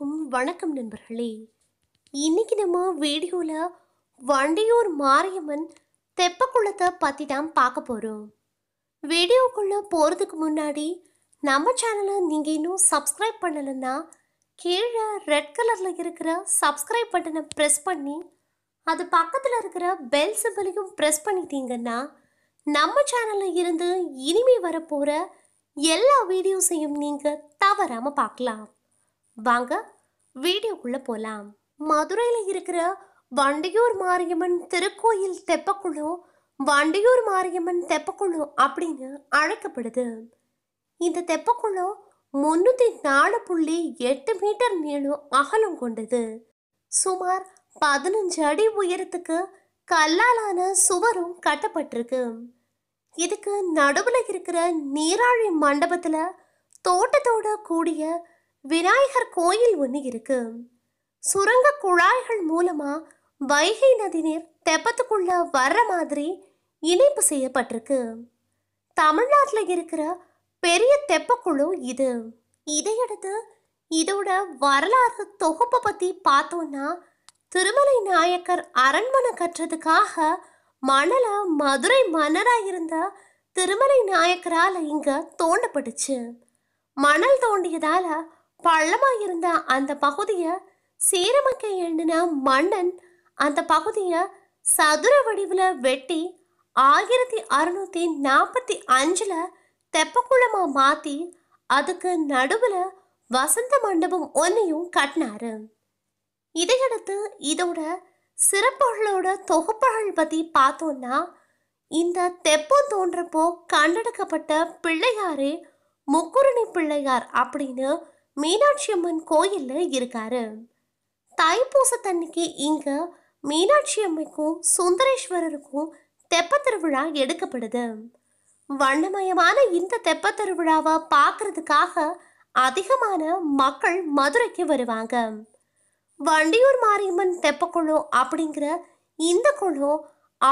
அனைவருக்கும் வணக்கம் நண்பர்களே இன்னைக்கு நம்ம வீடியோவில் வண்டியூர் மாரியம்மன் தெப்பக்குளத்தை பற்றி தான் பார்க்க போகிறோம் வீடியோக்குள்ளே போகிறதுக்கு முன்னாடி நம்ம சேனலை நீங்கள் இன்னும் சப்ஸ்கிரைப் பண்ணலைன்னா கீழே ரெட் கலரில் இருக்கிற சப்ஸ்கிரைப் பட்டனை ப்ரெஸ் பண்ணி அது பக்கத்தில் இருக்கிற பெல் சிம்பிளையும் ப்ரெஸ் பண்ணிட்டீங்கன்னா நம்ம சேனலில் இருந்து இனிமே வரப்போகிற எல்லா வீடியோஸையும் நீங்கள் தவறாமல் பார்க்கலாம் வாங்க வீடியோக்குள்ள போலாம் மதுரையில இருக்கிற வண்டியூர் மாரியம்மன் திருக்கோயில் தெப்பக்குழு வண்டியூர் மாரியம்மன் தெப்பக்குழு அப்படின்னு அழைக்கப்படுது இந்த தெப்பக்குழு முன்னூற்றி நாலு புள்ளி எட்டு மீட்டர் நீளம் அகலம் கொண்டது சுமார் பதினஞ்சு அடி உயரத்துக்கு கல்லாலான சுவரும் கட்டப்பட்டிருக்கு இதுக்கு நடுவில் இருக்கிற நீராழி மண்டபத்தில் தோட்டத்தோட கூடிய விநாயகர் கோயில் ஒன்று இருக்கு சுரங்க குழாய்கள் மூலமா வைகை நதி நீர் தெப்பத்துக்குள்ள வர்ற மாதிரி இணைப்பு செய்யப்பட்டிருக்கு தமிழ்நாட்டில் இருக்கிற பெரிய தெப்பக்குழு இது இதையடுத்து இதோட வரலாறு தொகுப்பை பற்றி பார்த்தோம்னா திருமலை நாயக்கர் அரண்மனை கட்டுறதுக்காக மணலை மதுரை மன்னராக இருந்த திருமலை நாயக்கரால் இங்கே தோண்டப்பட்டுச்சு மணல் தோண்டியதால் பள்ளமா இருந்த அந்த பகுதியை சீரமைக்க எண்ணின மன்னன் அந்த பகுதியை சதுர வடிவில் வெட்டி ஆயிரத்தி அறுநூத்தி நாற்பத்தி அஞ்சுல தெப்பக்குளமா மாத்தி அதுக்கு நடுவுல வசந்த மண்டபம் ஒன்னையும் கட்டினாரு இதையடுத்து இதோட சிறப்புகளோட தொகுப்புகள் பற்றி பார்த்தோம்னா இந்த தெப்பம் தோன்றப்போ கண்டெடுக்கப்பட்ட பிள்ளையாரே முக்குருணி பிள்ளையார் அப்படின்னு மீனாட்சி அம்மன் கோயிலில் இருக்காரு தைப்பூசத்தன்னைக்கு இங்கே மீனாட்சி அம்மைக்கும் சுந்தரேஸ்வரருக்கும் தெப்ப திருவிழா எடுக்கப்படுது வண்ணமயமான இந்த தெப்ப திருவிழாவை பார்க்கறதுக்காக அதிகமான மக்கள் மதுரைக்கு வருவாங்க வண்டியூர் மாரியம்மன் தெப்பக்குழு அப்படிங்கிற இந்த குழு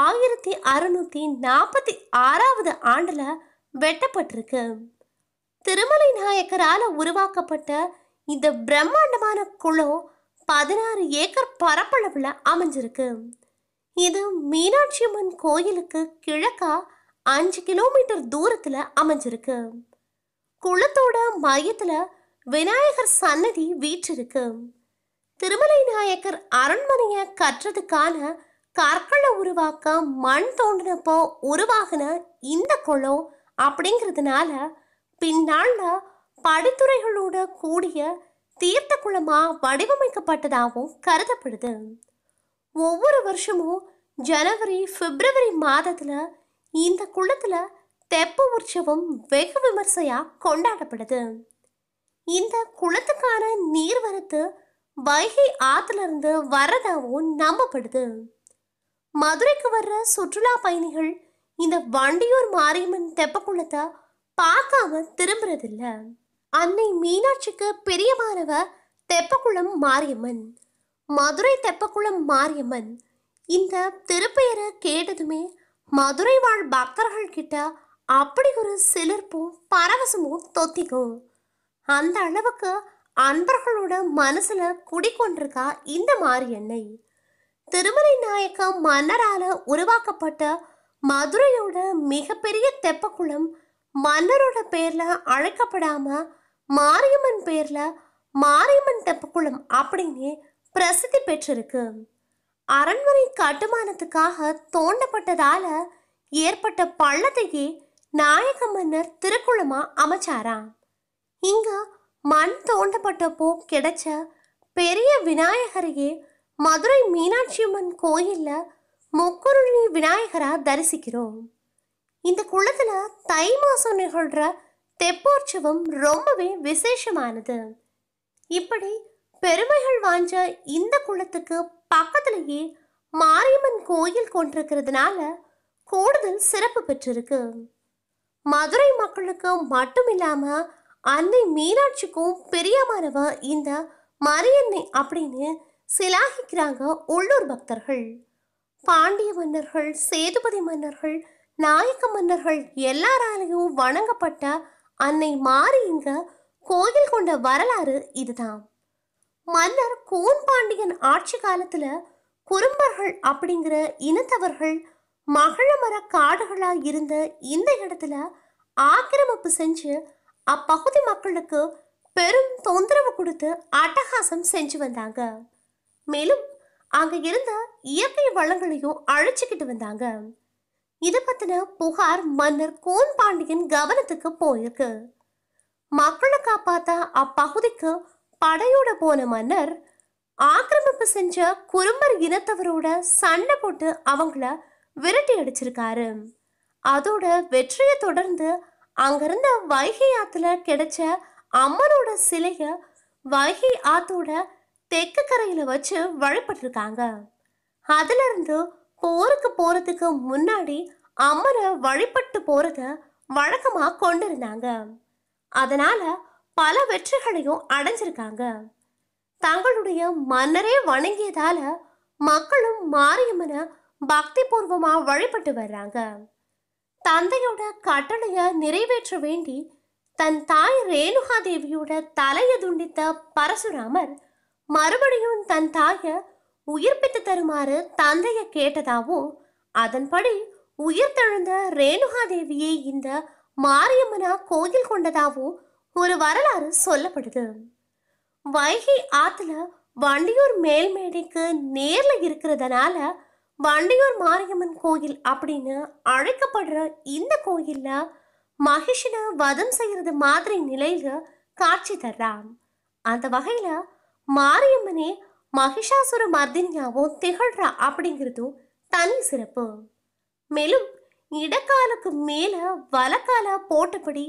ஆயிரத்தி அறுநூற்றி நாற்பத்தி ஆறாவது ஆண்டில் வெட்டப்பட்டிருக்கு திருமலை நாயக்கரால் உருவாக்கப்பட்ட இந்த பிரம்மாண்டமான குளம் பதினாறு ஏக்கர் பரப்பளவுல அமைஞ்சிருக்கு இது மீனாட்சி அம்மன் கோயிலுக்கு கிழக்கா அஞ்சு கிலோமீட்டர் தூரத்தில் அமைஞ்சிருக்கு குளத்தோட மையத்தில் விநாயகர் சன்னதி வீற்றிருக்கு திருமலை நாயக்கர் அரண்மனையை கற்றதுக்கான கற்களை உருவாக்க மண் தோண்டினப்போ உருவாகின இந்த குளம் அப்படிங்கிறதுனால பின்னால படித்துறைகளோட கூடிய தீர்த்த குளமா வடிவமைக்கப்பட்டதாகவும் கருதப்படுது ஒவ்வொரு வருஷமும் ஜனவரி பிப்ரவரி மாதத்தில் இந்த குளத்தில் தெப்ப உற்சவம் வெகு விமர்சையா கொண்டாடப்படுது இந்த குளத்துக்கான நீர்வரத்து வைகை இருந்து வர்றதாகவும் நம்பப்படுது மதுரைக்கு வர்ற சுற்றுலா பயணிகள் இந்த வண்டியூர் மாரியம்மன் தெப்ப குளத்தை பார்க்காம திரும்புறதில்ல அன்னை மீனாட்சிக்கு பெரியமானவ தெப்பக்குளம் மாரியம்மன் மதுரை தெப்பக்குளம் மாரியம்மன் இந்த திருப்பெயரை கேட்டதுமே மதுரை வாழ் பக்தர்கள் கிட்ட அப்படி ஒரு சிலிர்ப்பும் பரவசமும் தொத்திக்கும் அந்த அளவுக்கு அன்பர்களோட மனசுல குடிக்கொண்டிருக்கா இந்த மாரியன்னை திருமலை நாயக்க மன்னரால உருவாக்கப்பட்ட மதுரையோட மிகப்பெரிய தெப்பக்குளம் மன்னரோட பேர்ல அழைக்கப்படாம மாரியம்மன் பேர்ல மாரியம்மன் தெப்பக்குளம் அப்படின்னு பிரசித்தி பெற்றிருக்கு அரண்மனை கட்டுமானத்துக்காக தோண்டப்பட்டதால ஏற்பட்ட பள்ளத்தையே நாயக மன்னர் திருக்குளமா அமைச்சாரா இங்க மண் தோண்டப்பட்டப்போ கிடைச்ச பெரிய விநாயகரையே மதுரை மீனாட்சி அம்மன் கோயில்ல முக்குருணி விநாயகரா தரிசிக்கிறோம் இந்த குளத்துல தை மாசம் நிகழ்கிற தெப்போற்சவம் ரொம்பவே விசேஷமானது இப்படி பெருமைகள் வாஞ்ச இந்த குளத்துக்கு பக்கத்திலேயே மாரியம்மன் கோயில் கொண்டிருக்கிறதுனால கூடுதல் சிறப்பு பெற்றிருக்கு மதுரை மக்களுக்கு மட்டும் இல்லாம அன்னை மீனாட்சிக்கும் பெரியமானவ இந்த மரியன்னை அப்படின்னு சிலாகிக்கிறாங்க உள்ளூர் பக்தர்கள் பாண்டிய மன்னர்கள் சேதுபதி மன்னர்கள் நாயக்க மன்னர்கள் எல்லாராலையும் வணங்கப்பட்ட அன்னை மாரியங்க கோயில் கொண்ட வரலாறு இதுதான் மன்னர் கூன் பாண்டியன் ஆட்சி காலத்துல குறும்பர்கள் அப்படிங்கிற இனத்தவர்கள் மகளமர காடுகளா இருந்த இந்த இடத்துல ஆக்கிரமிப்பு செஞ்சு அப்பகுதி மக்களுக்கு பெரும் தொந்தரவு கொடுத்து அட்டகாசம் செஞ்சு வந்தாங்க மேலும் அங்க இருந்த இயற்கை வளங்களையும் அழைச்சிக்கிட்டு வந்தாங்க இது பத்தின புகார் மன்னர் கோன் பாண்டியன் கவனத்துக்கு போயிருக்கு மக்களை காப்பாத்த அப்பகுதிக்கு படையோட போன மன்னர் ஆக்கிரமிப்பு செஞ்ச குறும்பர் இனத்தவரோட சண்டை போட்டு அவங்கள விரட்டி அடிச்சிருக்காரு அதோட வெற்றியை தொடர்ந்து அங்கிருந்த வைகை ஆத்துல கிடைச்ச அம்மனோட சிலைய வைகை ஆத்தோட தெற்கு கரையில வச்சு வழிபட்டிருக்காங்க இருந்து போருக்கு போறதுக்கு முன்னாடி அம்மரை வழிபட்டு போறத வழக்கமா கொண்டிருந்தாங்க அதனால பல வெற்றிகளையும் அடைஞ்சிருக்காங்க தங்களுடைய மன்னரே வணங்கியதால மக்களும் மாரியம்மனை பக்தி பூர்வமா வழிபட்டு வர்றாங்க தந்தையோட கட்டளைய நிறைவேற்ற வேண்டி தன் தாய் ரேணுகா தேவியோட தலையை துண்டித்த பரசுராமர் மறுபடியும் தன் தாயை உயிர்ப்பித்து தருமாறு தந்தையை கேட்டதாவும் அதன்படி உயிர்த்தெழுந்த ரேணுகா தேவியை இந்த மாரியம்மனா கோயில் கொண்டதாவும் ஒரு வரலாறு சொல்லப்படுது வைகை ஆத்துல வண்டியூர் மேல்மேடைக்கு நேர்ல இருக்கிறதுனால வண்டியூர் மாரியம்மன் கோயில் அப்படின்னு அழைக்கப்படுற இந்த கோயில்ல மகிஷனை வதம் செய்யறது மாதிரி நிலையில காட்சி தர்றான் அந்த வகையில மாரியம்மனே மகிஷாசுர மர்தினியாவும் திகழ்றா அப்படிங்கிறதும் தனி சிறப்பு மேலும் இடக்காலுக்கு மேல வலக்கால போட்டபடி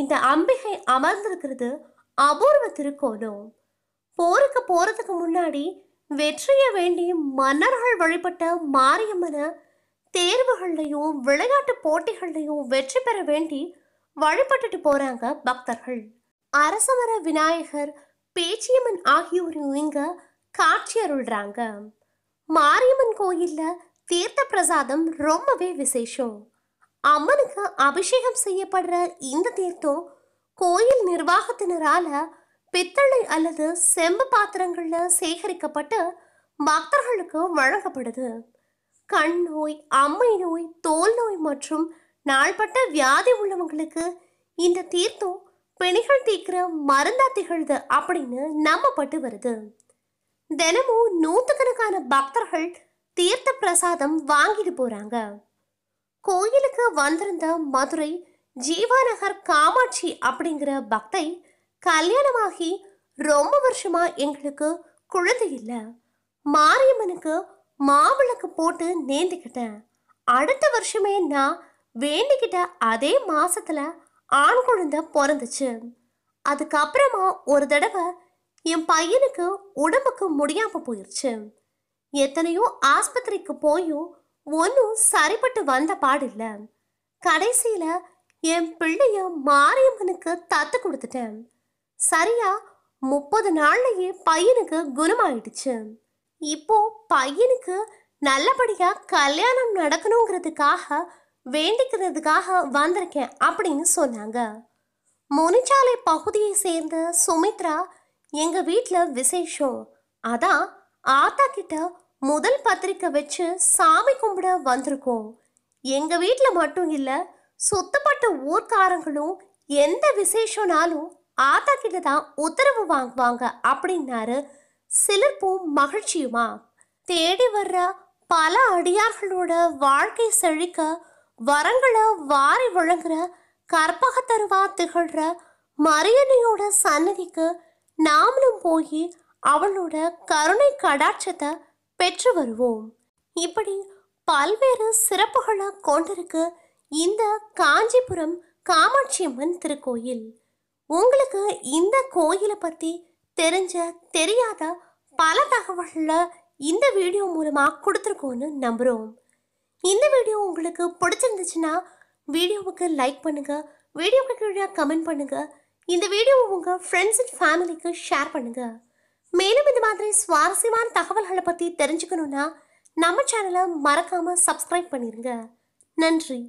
இந்த அம்பிகை அமர்ந்திருக்கிறது அபூர்வ திருக்கோலம் போருக்கு போறதுக்கு முன்னாடி வெற்றிய வேண்டி மன்னர்கள் வழிபட்ட மாரியம்மன தேர்வுகள்லையும் விளையாட்டு போட்டிகள்லையும் வெற்றி பெற வேண்டி வழிபட்டுட்டு போறாங்க பக்தர்கள் அரசமர விநாயகர் பேச்சியம்மன் ஆகியோரையும் இங்கே காட்சி அருள்றாங்க மாரியம்மன் கோயில்ல தீர்த்த பிரசாதம் ரொம்பவே விசேஷம் அம்மனுக்கு அபிஷேகம் செய்யப்படுற இந்த தீர்த்தம் கோயில் நிர்வாகத்தினரால பித்தளை அல்லது செம்பு பாத்திரங்கள்ல சேகரிக்கப்பட்டு பக்தர்களுக்கு வழங்கப்படுது கண் நோய் அம்மை நோய் தோல் நோய் மற்றும் நாள்பட்ட வியாதி உள்ளவங்களுக்கு இந்த தீர்த்தம் பிணிகள் தீக்கிற மருந்தா திகழ்து அப்படின்னு நம்பப்பட்டு வருது தினமும் கணக்கான பக்தர்கள் தீர்த்த பிரசாதம் வாங்கிட்டு போறாங்க கோயிலுக்கு வந்திருந்த மதுரை ஜீவாநகர் காமாட்சி அப்படிங்கிற பக்தை கல்யாணமாகி ரொம்ப வருஷமா எங்களுக்கு குழந்தை இல்லை மாரியம்மனுக்கு மாவிளக்கு போட்டு நேர்ந்துக்கிட்டேன் அடுத்த வருஷமே நான் வேண்டிக்கிட்ட அதே மாசத்துல ஆண் குழந்தை பிறந்துச்சு அதுக்கப்புறமா ஒரு தடவை என் பையனுக்கு உடம்புக்கு முடியாமல் போயிடுச்சு எத்தனையோ ஆஸ்பத்திரிக்கு போயும் ஒன்றும் சரிப்பட்டு வந்த பாடில்லை கடைசியில் என் பிள்ளைய மாரியம்மனுக்கு தத்து கொடுத்துட்டேன் சரியா முப்பது நாள்லயே பையனுக்கு குணமாயிடுச்சு இப்போ பையனுக்கு நல்லபடியாக கல்யாணம் நடக்கணுங்கிறதுக்காக வேண்டிக்கிறதுக்காக வந்திருக்கேன் அப்படின்னு சொன்னாங்க முனிச்சாலை பகுதியை சேர்ந்த சுமித்ரா எங்கள் வீட்டில் விசேஷம் அதான் ஆத்தா கிட்ட முதல் பத்திரிக்கை வச்சு சாமி கும்பிட வந்திருக்கோம் எங்கள் வீட்டில் மட்டும் இல்லை சுத்தப்பட்ட ஊர்க்காரங்களும் எந்த விசேஷம்னாலும் ஆத்தா கிட்ட தான் உத்தரவு வாங்குவாங்க அப்படின்னாரு சிலர்ப்பும் மகிழ்ச்சியுமா தேடி வர்ற பல அடியார்களோட வாழ்க்கை செழிக்க வரங்களை வாரி வழங்குற கற்பகத்தருவா திகழ்கிற மரியனையோட சன்னதிக்கு நாமளும் போய் அவளோட கருணை கடாட்சத்தை பெற்று வருவோம் இப்படி பல்வேறு சிறப்புகளை கொண்டிருக்கு இந்த காஞ்சிபுரம் காமாட்சியம்மன் திருக்கோயில் உங்களுக்கு இந்த கோயிலை பற்றி தெரிஞ்ச தெரியாத பல தகவல்களை இந்த வீடியோ மூலமாக கொடுத்துருக்கோன்னு நம்புகிறோம் இந்த வீடியோ உங்களுக்கு பிடிச்சிருந்துச்சுன்னா வீடியோவுக்கு லைக் பண்ணுங்கள் வீடியோவுக்கு கீழே கமெண்ட் பண்ணுங்கள் இந்த வீடியோ உங்கள் ஃப்ரெண்ட்ஸ் அண்ட் ஃபேமிலிக்கு ஷேர் பண்ணுங்கள் மேலும் இந்த மாதிரி சுவாரஸ்யமான தகவல்களை பற்றி தெரிஞ்சுக்கணுன்னா நம்ம சேனலை மறக்காமல் சப்ஸ்கிரைப் பண்ணிடுங்க நன்றி